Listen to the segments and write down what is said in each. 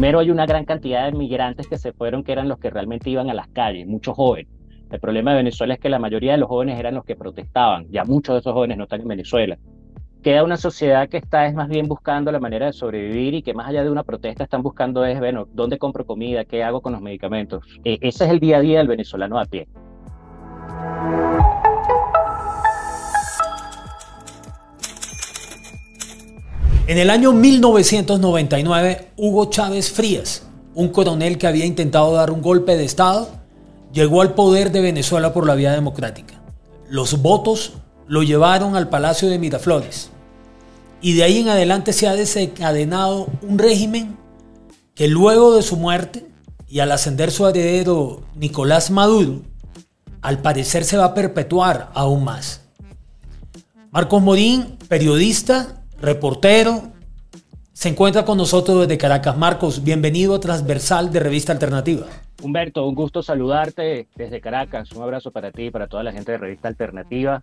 Primero hay una gran cantidad de migrantes que se fueron, que eran los que realmente iban a las calles, muchos jóvenes. El problema de Venezuela es que la mayoría de los jóvenes eran los que protestaban, ya muchos de esos jóvenes no están en Venezuela. Queda una sociedad que está es más bien buscando la manera de sobrevivir y que más allá de una protesta están buscando es, bueno, ¿dónde compro comida? ¿Qué hago con los medicamentos? E, ese es el día a día del venezolano a pie. En el año 1999, Hugo Chávez Frías, un coronel que había intentado dar un golpe de Estado, llegó al poder de Venezuela por la vía democrática. Los votos lo llevaron al Palacio de Miraflores. Y de ahí en adelante se ha desencadenado un régimen que luego de su muerte y al ascender su heredero Nicolás Maduro, al parecer se va a perpetuar aún más. Marcos Morín, periodista, reportero, se encuentra con nosotros desde Caracas. Marcos, bienvenido a Transversal de Revista Alternativa. Humberto, un gusto saludarte desde Caracas. Un abrazo para ti y para toda la gente de Revista Alternativa.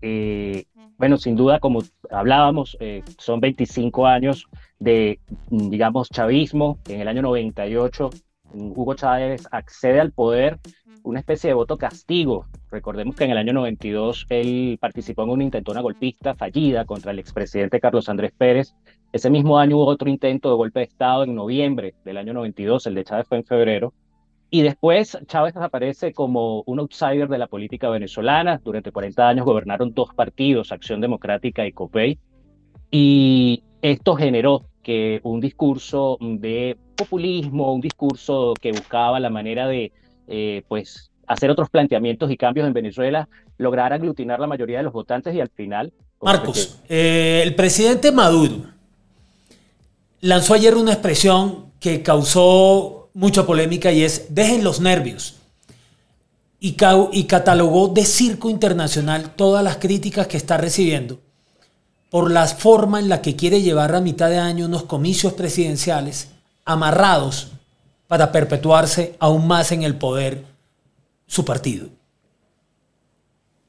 Eh, bueno, sin duda, como hablábamos, eh, son 25 años de, mm, digamos, chavismo. En el año 98, mm, Hugo Chávez accede al poder una especie de voto castigo. Recordemos que en el año 92 él participó en un intento una golpista fallida contra el expresidente Carlos Andrés Pérez. Ese mismo año hubo otro intento de golpe de Estado en noviembre del año 92, el de Chávez fue en febrero. Y después Chávez aparece como un outsider de la política venezolana. Durante 40 años gobernaron dos partidos, Acción Democrática y COPEI. Y esto generó que un discurso de populismo, un discurso que buscaba la manera de eh, pues hacer otros planteamientos y cambios en Venezuela, lograr aglutinar la mayoría de los votantes y al final... Marcos, eh, el presidente Maduro lanzó ayer una expresión que causó mucha polémica y es dejen los nervios. Y, y catalogó de circo internacional todas las críticas que está recibiendo por la forma en la que quiere llevar a mitad de año unos comicios presidenciales amarrados para perpetuarse aún más en el poder su partido.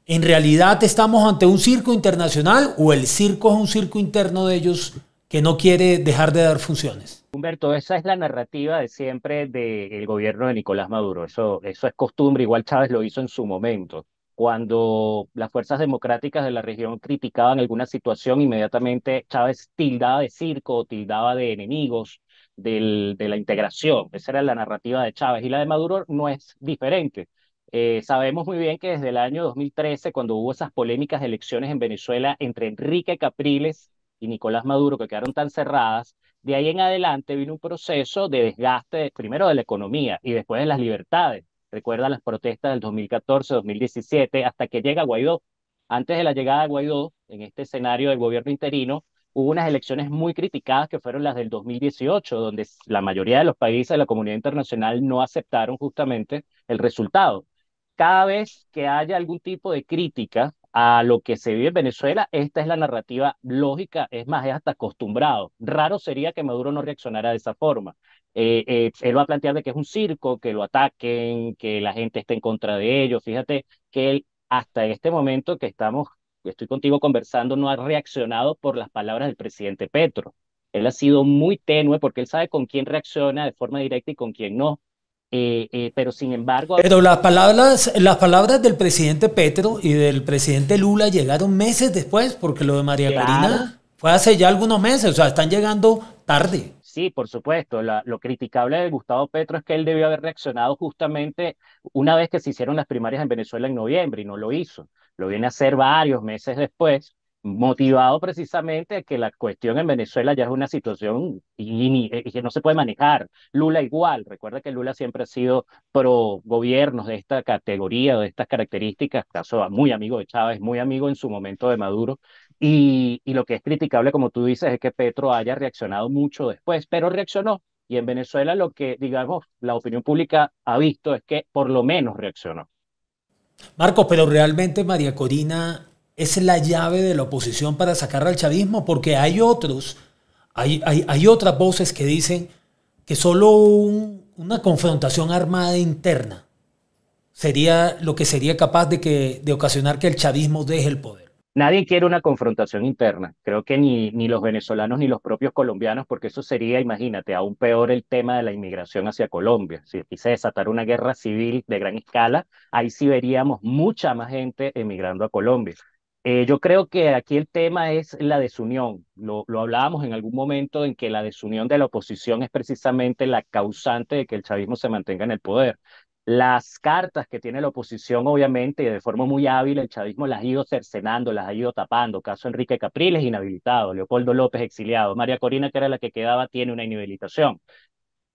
¿En realidad estamos ante un circo internacional o el circo es un circo interno de ellos que no quiere dejar de dar funciones? Humberto, esa es la narrativa de siempre del gobierno de Nicolás Maduro. Eso, eso es costumbre, igual Chávez lo hizo en su momento. Cuando las fuerzas democráticas de la región criticaban alguna situación, inmediatamente Chávez tildaba de circo, tildaba de enemigos, de la integración. Esa era la narrativa de Chávez y la de Maduro no es diferente. Eh, sabemos muy bien que desde el año 2013, cuando hubo esas polémicas elecciones en Venezuela entre Enrique Capriles y Nicolás Maduro, que quedaron tan cerradas, de ahí en adelante vino un proceso de desgaste, primero de la economía y después de las libertades. Recuerda las protestas del 2014, 2017, hasta que llega Guaidó. Antes de la llegada de Guaidó, en este escenario del gobierno interino, hubo unas elecciones muy criticadas que fueron las del 2018, donde la mayoría de los países de la comunidad internacional no aceptaron justamente el resultado. Cada vez que haya algún tipo de crítica a lo que se vive en Venezuela, esta es la narrativa lógica, es más, es hasta acostumbrado. Raro sería que Maduro no reaccionara de esa forma. Eh, eh, él va a plantear de que es un circo, que lo ataquen, que la gente esté en contra de ellos. Fíjate que él, hasta este momento que estamos estoy contigo conversando, no ha reaccionado por las palabras del presidente Petro. Él ha sido muy tenue porque él sabe con quién reacciona de forma directa y con quién no. Eh, eh, pero sin embargo... Pero las palabras, las palabras del presidente Petro y del presidente Lula llegaron meses después, porque lo de María claro. fue hace ya algunos meses, o sea, están llegando tarde. Sí, por supuesto. lo criticable de Gustavo Petro es que él debió haber reaccionado justamente una vez que se hicieron las primarias en Venezuela en noviembre y no lo hizo lo viene a hacer varios meses después, motivado precisamente a que la cuestión en Venezuela ya es una situación y, eh, que no se puede manejar. Lula igual, recuerda que Lula siempre ha sido pro gobiernos de esta categoría, de estas características, caso muy amigo de Chávez, muy amigo en su momento de Maduro, y, y lo que es criticable, como tú dices, es que Petro haya reaccionado mucho después, pero reaccionó. Y en Venezuela lo que, digamos, la opinión pública ha visto es que por lo menos reaccionó. Marco, pero realmente María Corina es la llave de la oposición para sacar al chavismo, porque hay otros, hay, hay, otras voces que dicen que solo una confrontación armada interna sería lo que sería capaz de, que, de ocasionar que el chavismo deje el poder. Nadie quiere una confrontación interna, creo que ni, ni los venezolanos ni los propios colombianos, porque eso sería, imagínate, aún peor el tema de la inmigración hacia Colombia. Si aquí se desatara una guerra civil de gran escala, ahí sí veríamos mucha más gente emigrando a Colombia. Eh, yo creo que aquí el tema es la desunión. Lo, lo hablábamos en algún momento en que la desunión de la oposición es precisamente la causante de que el chavismo se mantenga en el poder las cartas que tiene la oposición, obviamente, y de forma muy hábil, el chavismo las ha ido cercenando, las ha ido tapando. Caso Enrique Capriles, inhabilitado, Leopoldo López, exiliado, María Corina, que era la que quedaba, tiene una inhabilitación.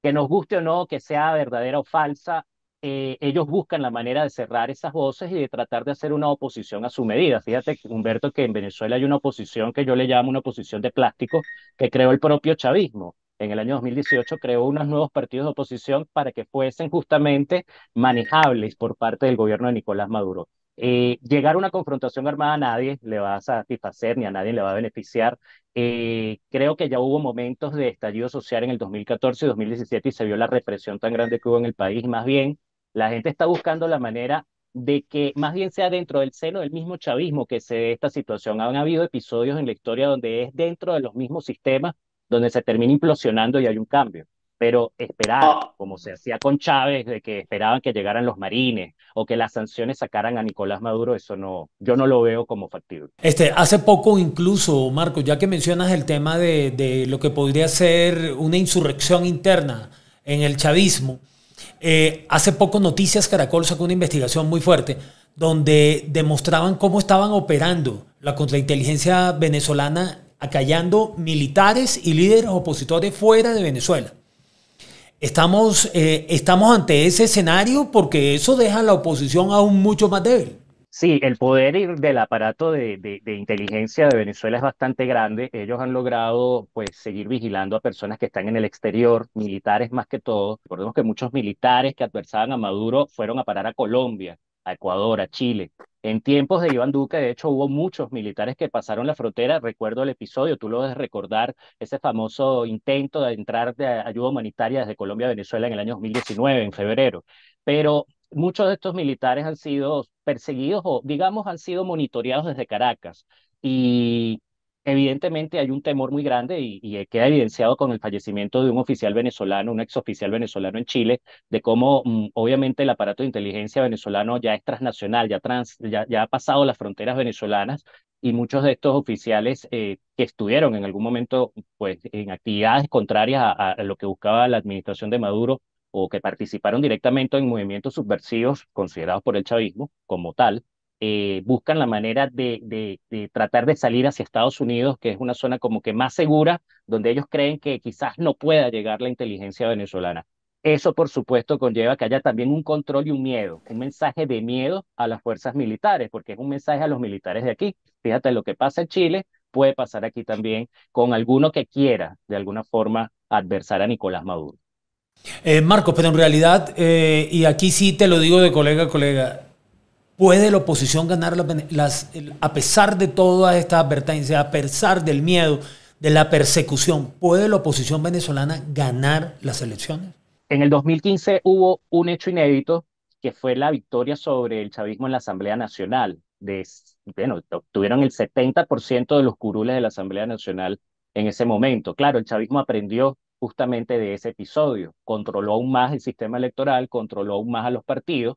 Que nos guste o no, que sea verdadera o falsa, eh, ellos buscan la manera de cerrar esas voces y de tratar de hacer una oposición a su medida. Fíjate, Humberto, que en Venezuela hay una oposición que yo le llamo una oposición de plástico que creó el propio chavismo en el año 2018 creó unos nuevos partidos de oposición para que fuesen justamente manejables por parte del gobierno de Nicolás Maduro. Eh, llegar a una confrontación armada a nadie le va a satisfacer ni a nadie le va a beneficiar. Eh, creo que ya hubo momentos de estallido social en el 2014 y 2017 y se vio la represión tan grande que hubo en el país. Más bien, la gente está buscando la manera de que más bien sea dentro del seno del mismo chavismo que se dé esta situación. Han habido episodios en la historia donde es dentro de los mismos sistemas donde se termina implosionando y hay un cambio. Pero esperar, ah. como se hacía con Chávez, de que esperaban que llegaran los marines o que las sanciones sacaran a Nicolás Maduro, eso no, yo no lo veo como factible. Este, hace poco incluso, Marco, ya que mencionas el tema de, lo que podría ser una insurrección interna en el chavismo, eh, hace poco Noticias Caracol sacó una investigación muy fuerte donde demostraban cómo estaban operando la contrainteligencia venezolana acallando militares y líderes opositores fuera de Venezuela. Estamos, eh, estamos ante ese escenario porque eso deja a la oposición aún mucho más débil. Sí, el poder del aparato de, inteligencia de Venezuela es bastante grande. Ellos han logrado pues, seguir vigilando a personas que están en el exterior, militares más que todo. Recordemos que muchos militares que adversaban a Maduro fueron a parar a Colombia, a Ecuador, a Chile. En tiempos de Iván Duque, de hecho, hubo muchos militares que pasaron la frontera. Recuerdo el episodio, tú lo debes recordar, ese famoso intento de entrar de ayuda humanitaria desde Colombia a Venezuela en el año 2019, en febrero. Pero muchos de estos militares han sido perseguidos o, digamos, han sido monitoreados desde Caracas. Y evidentemente hay un temor muy grande y, queda evidenciado con el fallecimiento de un oficial venezolano, un exoficial venezolano en Chile, de cómo mm, obviamente el aparato de inteligencia venezolano ya es transnacional, ya, ya, ya ha pasado las fronteras venezolanas y muchos de estos oficiales eh, que estuvieron en algún momento pues, en actividades contrarias a, a lo que buscaba la administración de Maduro o que participaron directamente en movimientos subversivos considerados por el chavismo como tal, eh, buscan la manera de, tratar de salir hacia Estados Unidos, que es una zona como que más segura, donde ellos creen que quizás no pueda llegar la inteligencia venezolana. Eso, por supuesto, conlleva que haya también un control y un miedo, un mensaje de miedo a las fuerzas militares, porque es un mensaje a los militares de aquí. Fíjate lo que pasa en Chile, puede pasar aquí también con alguno que quiera, de alguna forma, adversar a Nicolás Maduro. Eh, Marcos, pero en realidad, eh, y aquí sí te lo digo de colega a colega, ¿Puede la oposición ganar las, a pesar de todas estas advertencias, a pesar del miedo, de la persecución, ¿puede la oposición venezolana ganar las elecciones? En el 2015 hubo un hecho inédito que fue la victoria sobre el chavismo en la Asamblea Nacional. De, bueno, obtuvieron el 70% de los curules de la Asamblea Nacional en ese momento. Claro, el chavismo aprendió justamente de ese episodio, controló aún más el sistema electoral, controló aún más a los partidos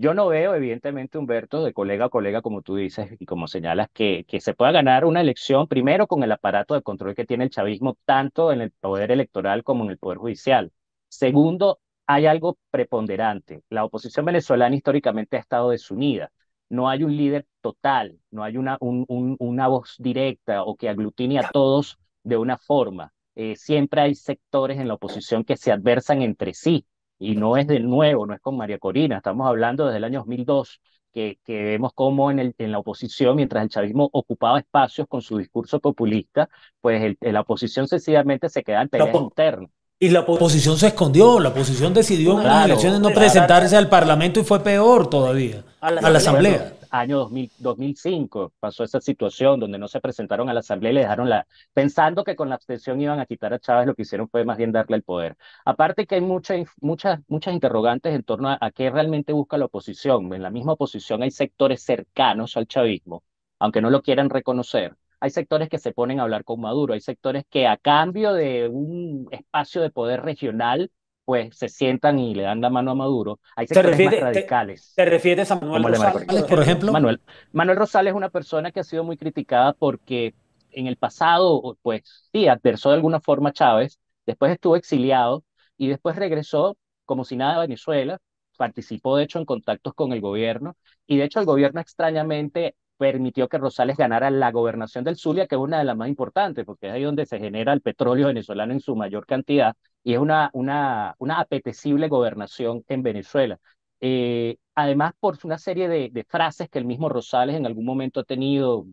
yo no veo, evidentemente, Humberto, de colega a colega, como tú dices y como señalas, que, que se pueda ganar una elección primero con el aparato de control que tiene el chavismo, tanto en el poder electoral como en el poder judicial. Segundo, hay algo preponderante. La oposición venezolana históricamente ha estado desunida. No hay un líder total, no hay una, una voz directa o que aglutine a todos de una forma. Eh, siempre hay sectores en la oposición que se adversan entre sí y no es de nuevo, no es con María Corina, estamos hablando desde el año 2002, que, que vemos cómo en, el, en la oposición, mientras el chavismo ocupaba espacios con su discurso populista, pues la oposición sencillamente se queda en peleas interno. Y la oposición se escondió, la oposición decidió en las elecciones no presentarse al Parlamento y fue peor todavía, a la Asamblea año 2005 pasó esa situación donde no se presentaron a la asamblea y le dejaron la, pensando que con la abstención iban a quitar a Chávez, lo que hicieron fue más bien darle el poder. Aparte que hay muchas, muchas, muchas interrogantes en torno a qué realmente busca la oposición. En la misma oposición hay sectores cercanos al chavismo, aunque no lo quieran reconocer, hay sectores que se ponen a hablar con Maduro, hay sectores que a cambio de un espacio de poder regional pues se sientan y le dan la mano a Maduro, hay sectores más radicales. ¿Te, refieres a Manuel Rosales, por ejemplo? Manuel, Manuel Rosales es una persona que ha sido muy criticada porque en el pasado, pues sí, adversó de alguna forma a Chávez, después estuvo exiliado y después regresó como si nada a Venezuela, participó de hecho en contactos con el gobierno y de hecho el gobierno extrañamente permitió que Rosales ganara la gobernación del Zulia, que es una de las más importantes, porque es ahí donde se genera el petróleo venezolano en su mayor cantidad, y es una, una, una apetecible gobernación en Venezuela. Eh, además, por una serie de, frases que el mismo Rosales en algún momento ha tenido,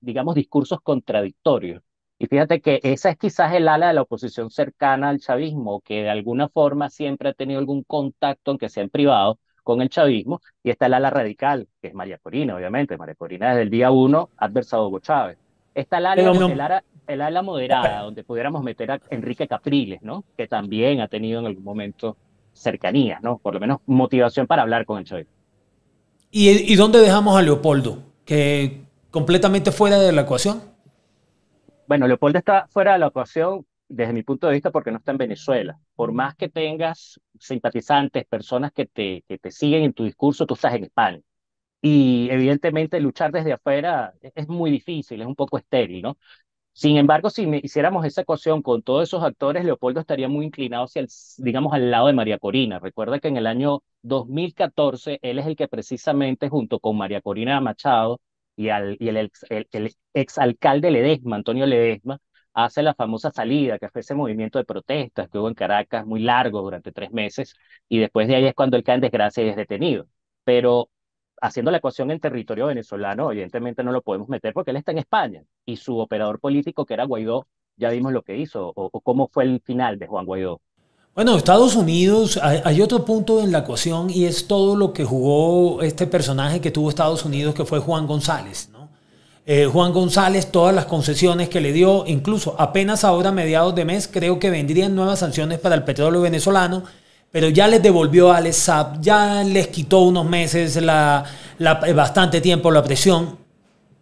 digamos, discursos contradictorios. Y fíjate que esa es quizás el ala de la oposición cercana al chavismo, que de alguna forma siempre ha tenido algún contacto, aunque sea en privado, con el chavismo. Y está el ala radical, que es María Corina, obviamente. María Corina desde el día uno adversado a Hugo Chávez. Está El, ala, el ala moderada, donde pudiéramos meter a Enrique Capriles, ¿no? Que también ha tenido en algún momento cercanías, ¿no? Por lo menos motivación para hablar con el Choy. ¿Y, ¿Y, dónde dejamos a Leopoldo? ¿Que completamente fuera de la ecuación? Bueno, Leopoldo está fuera de la ecuación desde mi punto de vista porque no está en Venezuela. Por más que tengas simpatizantes, personas que te, que te siguen en tu discurso, tú estás en España. Y evidentemente luchar desde afuera es muy difícil, es un poco estéril, ¿no? Sin embargo, si hiciéramos esa ecuación con todos esos actores, Leopoldo estaría muy inclinado hacia digamos, al lado de María Corina. Recuerda que en el año 2014 él es el que precisamente junto con María Corina Machado y, el, ex, el, el exalcalde Ledesma, Antonio Ledesma, hace la famosa salida, que fue ese movimiento de protestas que hubo en Caracas muy largo durante tres meses, y después de ahí es cuando él cae en desgracia y es detenido. Pero haciendo la ecuación en territorio venezolano, evidentemente no lo podemos meter porque él está en España y su operador político, que era Guaidó, ya vimos lo que hizo o, cómo fue el final de Juan Guaidó. Bueno, Estados Unidos, hay, otro punto en la ecuación y es todo lo que jugó este personaje que tuvo Estados Unidos, que fue Juan González. ¿no? Eh, Juan González, todas las concesiones que le dio, incluso apenas ahora a mediados de mes, creo que vendrían nuevas sanciones para el petróleo venezolano pero ya les devolvió al SAP, ya les quitó unos meses, la, eh, bastante tiempo la presión.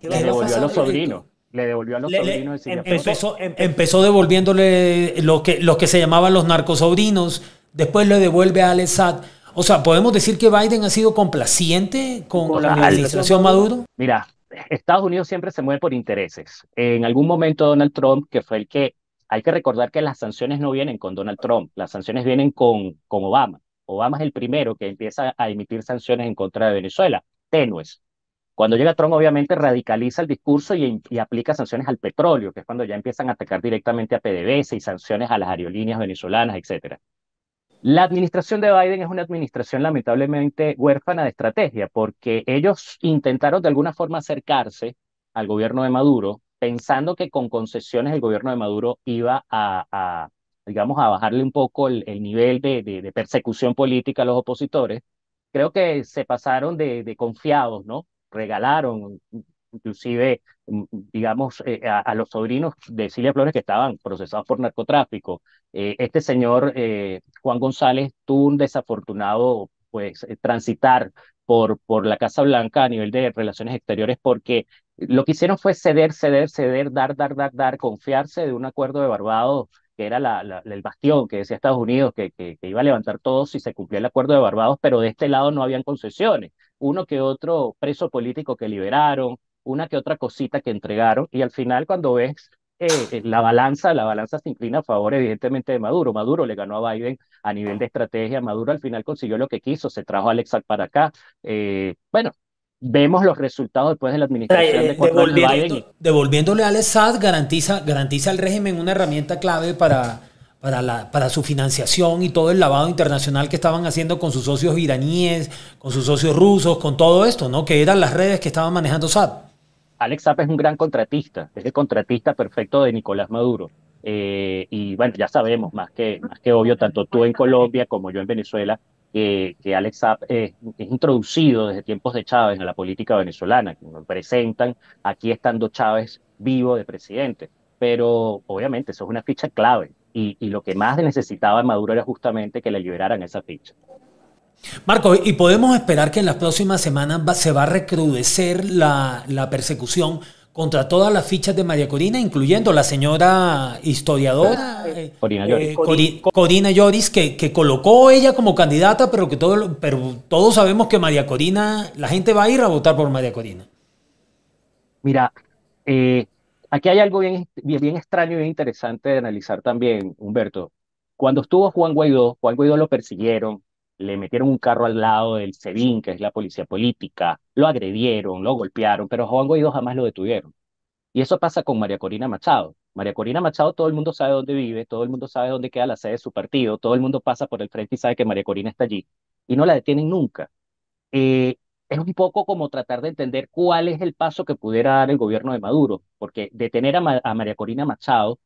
Le devolvió a los sobrinos. Le devolvió a los sobrinos. Em-, em-, empezó, devolviéndole los que, que se llamaban los narcosobrinos, después le devuelve Alex SAD. O sea, ¿podemos decir que Biden ha sido complaciente con, la administración Maduro? Mira, Estados Unidos siempre se mueve por intereses. En algún momento Donald Trump, que fue el que hay que recordar que las sanciones no vienen con Donald Trump, las sanciones vienen con, con Obama. Obama es el primero que empieza a emitir sanciones en contra de Venezuela, tenues. Cuando llega Trump, obviamente radicaliza el discurso y, aplica sanciones al petróleo, que es cuando ya empiezan a atacar directamente a PDVSA y sanciones a las aerolíneas venezolanas, etc. La administración de Biden es una administración lamentablemente huérfana de estrategia, porque ellos intentaron de alguna forma acercarse al gobierno de Maduro pensando que con concesiones el gobierno de Maduro iba a, digamos, a bajarle un poco el, nivel de, de, persecución política a los opositores, creo que se pasaron de, de confiados, ¿no? Regalaron, inclusive, mm, digamos, eh, a, los sobrinos de Cilia Flores que estaban procesados por narcotráfico. Eh, este señor, eh, Juan González, tuvo un desafortunado, pues, transitar por, la Casa Blanca a nivel de relaciones exteriores, porque lo que hicieron fue ceder, ceder, ceder, dar, dar, dar, dar, confiarse de un acuerdo de Barbados que era el bastión que decía Estados Unidos que, que, que, iba a levantar todo si se cumplía el acuerdo de Barbados, pero de este lado no habían concesiones. Uno que otro preso político que liberaron, una que otra cosita que entregaron, y al final cuando ves eh, eh, la balanza, la balanza se inclina a favor evidentemente de Maduro. Maduro le ganó a Biden a nivel de estrategia, Maduro al final consiguió lo que quiso, se trajo a Alexa para acá. Eh, bueno, vemos los resultados después de la administración de Biden Devolviéndole a Alex garantiza, garantiza al régimen una herramienta clave para, para, la, para su financiación y todo el lavado internacional que estaban haciendo con sus socios iraníes, con sus socios rusos, con todo esto, ¿no? Que eran las redes que estaban manejando Sad Alex Zap es un gran contratista, es el contratista perfecto de Nicolás Maduro. Eh, y bueno, ya sabemos, más que, más que obvio, tanto tú en Colombia como yo en Venezuela, que Alex Zap es introducido desde tiempos de Chávez en la política venezolana, que nos presentan aquí estando Chávez vivo de presidente. Pero obviamente eso es una ficha clave y lo que más necesitaba Maduro era justamente que le liberaran esa ficha. Marco, ¿y podemos esperar que en las próximas semanas se va a recrudecer la, persecución contra todas las fichas de María Corina, incluyendo la señora historiadora ah, eh, eh, Corina, Lloris. Eh, que, colocó ella como candidata, pero que todo, pero todos sabemos que María Corina, la gente va a ir a votar por María Corina? Mira, aquí hay algo bien, extraño y bien interesante de analizar también, Humberto. Cuando estuvo Juan Guaidó, Juan Guaidó lo persiguieron, le metieron un carro al lado del SEBIN, que es la policía política, lo agredieron, lo golpearon, pero Juan Guaidó jamás lo detuvieron. Y eso pasa con María Corina Machado. María Corina Machado, todo el mundo sabe dónde vive, todo el mundo sabe dónde queda la sede de su partido, todo el mundo pasa por el frente y sabe que María Corina está allí, y no la detienen nunca. Eh, es un poco como tratar de entender cuál es el paso que pudiera dar el gobierno de Maduro, porque detener a, María Corina Machado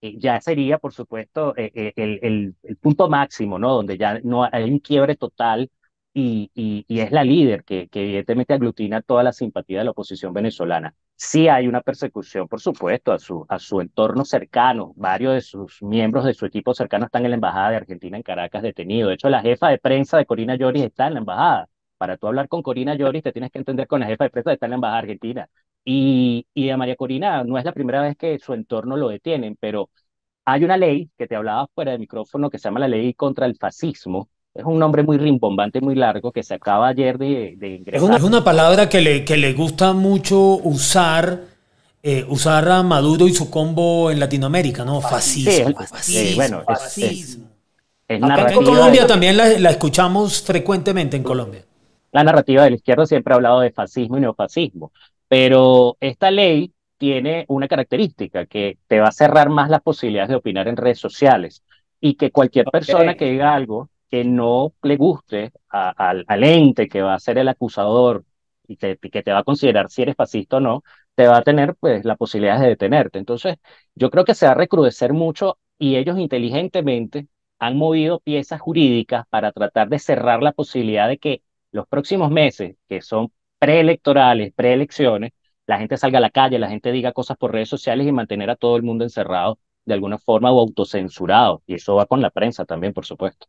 eh, ya sería, por supuesto, eh, el, el punto máximo, ¿no? Donde ya no hay un quiebre total y, y, es la líder que, que, evidentemente aglutina toda la simpatía de la oposición venezolana. Sí hay una persecución, por supuesto, a su, a su entorno cercano. Varios de sus miembros de su equipo cercano están en la Embajada de Argentina en Caracas detenidos. De hecho, la jefa de prensa de Corina Lloris está en la Embajada. Para tú hablar con Corina Lloris, te tienes que entender con la jefa de prensa de está en la Embajada Argentina. Y, y a María Corina no es la primera vez que su entorno lo detienen, pero hay una ley que te hablaba fuera del micrófono que se llama la ley contra el fascismo. Es un nombre muy rimbombante, muy largo, que se acaba ayer de, de ingresar. Es una, palabra que le, que le gusta mucho usar, eh, usar a Maduro y su combo en Latinoamérica, ¿no? Fascismo. Sí, fascismo, bueno, Es, en Colombia también la, la escuchamos frecuentemente en Colombia. La narrativa de la izquierda siempre ha hablado de fascismo y neofascismo, pero esta ley tiene una característica que te va a cerrar más las posibilidades de opinar en redes sociales y que cualquier persona que diga algo que no le guste al ente que va a ser el acusador y que te va a considerar si eres fascista o no, te va a tener pues la posibilidad de detenerte. Entonces, yo creo que se va a recrudecer mucho y ellos inteligentemente han movido piezas jurídicas para tratar de cerrar la posibilidad de que los próximos meses, que son preelectorales, preelecciones, la gente salga a la calle, la gente diga cosas por redes sociales y mantener a todo el mundo encerrado de alguna forma o autocensurado. Y eso va con la prensa también, por supuesto.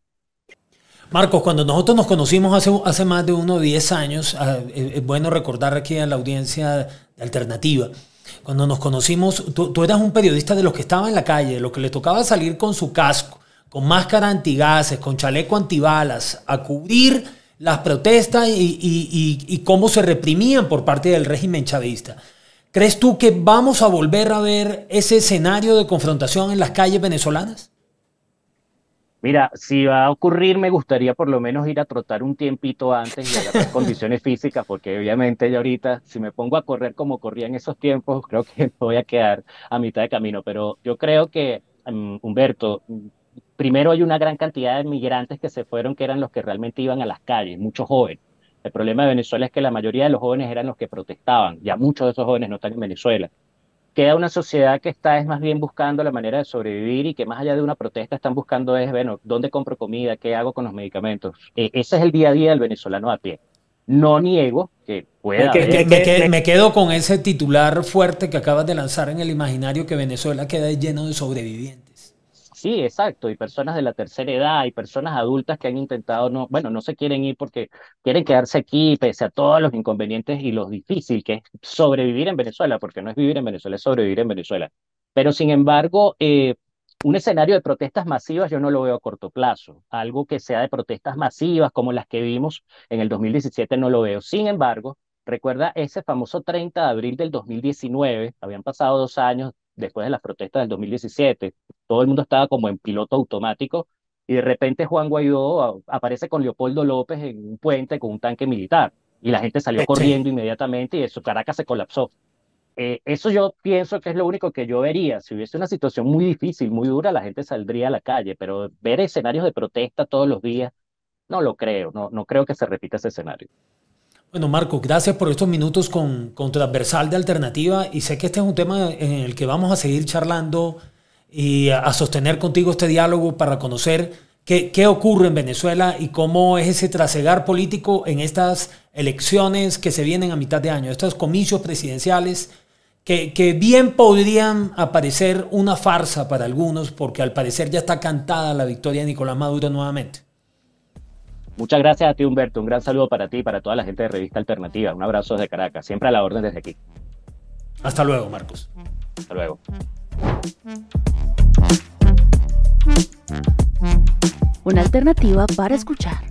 Marcos, cuando nosotros nos conocimos hace, hace más de o 10 años, ah, eh, es bueno recordar aquí a la audiencia alternativa, cuando nos conocimos, tú, eras un periodista de los que estaba en la calle, de los que le tocaba salir con su casco, con máscara antigases, con chaleco antibalas, a cubrir las protestas y, cómo se reprimían por parte del régimen chavista. ¿Crees tú que vamos a volver a ver ese escenario de confrontación en las calles venezolanas? Mira, si va a ocurrir, me gustaría por lo menos ir a trotar un tiempito antes y las condiciones físicas, porque obviamente ya ahorita, si me pongo a correr como corría en esos tiempos, creo que voy a quedar a mitad de camino. Pero yo creo que, mm, Humberto, primero hay una gran cantidad de migrantes que se fueron, que eran los que realmente iban a las calles, muchos jóvenes. El problema de Venezuela es que la mayoría de los jóvenes eran los que protestaban, ya muchos de esos jóvenes no están en Venezuela. Queda una sociedad que está es más bien buscando la manera de sobrevivir y que más allá de una protesta están buscando es, bueno, ¿dónde compro comida? ¿Qué hago con los medicamentos? E, ese es el día a día del venezolano a pie. No niego que pueda. me quedo con ese titular fuerte que acabas de lanzar en el imaginario que Venezuela queda lleno de sobrevivientes. Sí, exacto, y personas de la tercera edad, y personas adultas que han intentado, no, bueno, no se quieren ir porque quieren quedarse aquí pese a todos los inconvenientes y lo difícil que es sobrevivir en Venezuela, porque no es vivir en Venezuela, es sobrevivir en Venezuela. Pero sin embargo, eh, un escenario de protestas masivas yo no lo veo a corto plazo. Algo que sea de protestas masivas como las que vimos en el 2017 no lo veo. Sin embargo, recuerda ese famoso 30 de abril del 2019, habían pasado dos años después de las protestas del 2017. Todo el mundo estaba como en piloto automático y de repente Juan Guaidó aparece con Leopoldo López en un puente con un tanque militar y la gente salió corriendo inmediatamente y eso, Caracas se colapsó. Eh, eso yo pienso que es lo único que yo vería. Si hubiese una situación muy difícil, muy dura, la gente saldría a la calle, pero ver escenarios de protesta todos los días, no lo creo, no, no creo que se repita ese escenario. Bueno, Marco, gracias por estos minutos con, Transversal de Alternativa y sé que este es un tema en el que vamos a seguir charlando y a, sostener contigo este diálogo para conocer qué, ocurre en Venezuela y cómo es ese trasegar político en estas elecciones que se vienen a mitad de año, estos comicios presidenciales que, que bien podrían aparecer una farsa para algunos porque al parecer ya está cantada la victoria de Nicolás Maduro nuevamente. Muchas gracias a ti, Humberto. Un gran saludo para ti y para toda la gente de Revista Alternativa. Un abrazo desde Caracas. Siempre a la orden desde aquí. Hasta luego, Marcos. Hasta luego. Una alternativa para escuchar.